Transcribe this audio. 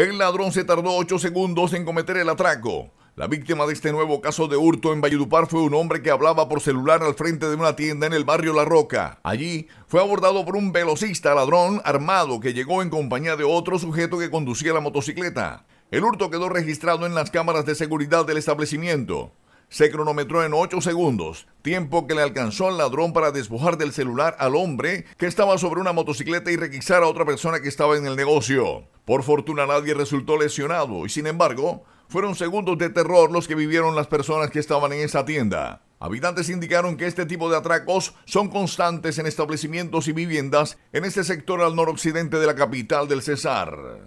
El ladrón se tardó 8 segundos en cometer el atraco. La víctima de este nuevo caso de hurto en Valledupar fue un hombre que hablaba por celular al frente de una tienda en el barrio La Roca. Allí fue abordado por un velocista ladrón armado que llegó en compañía de otro sujeto que conducía la motocicleta. El hurto quedó registrado en las cámaras de seguridad del establecimiento. Se cronometró en 8 segundos, tiempo que le alcanzó al ladrón para despojar del celular al hombre que estaba sobre una motocicleta y requisar a otra persona que estaba en el negocio. Por fortuna nadie resultó lesionado y sin embargo, fueron segundos de terror los que vivieron las personas que estaban en esa tienda. Habitantes indicaron que este tipo de atracos son constantes en establecimientos y viviendas en este sector al noroccidente de la capital del Cesar.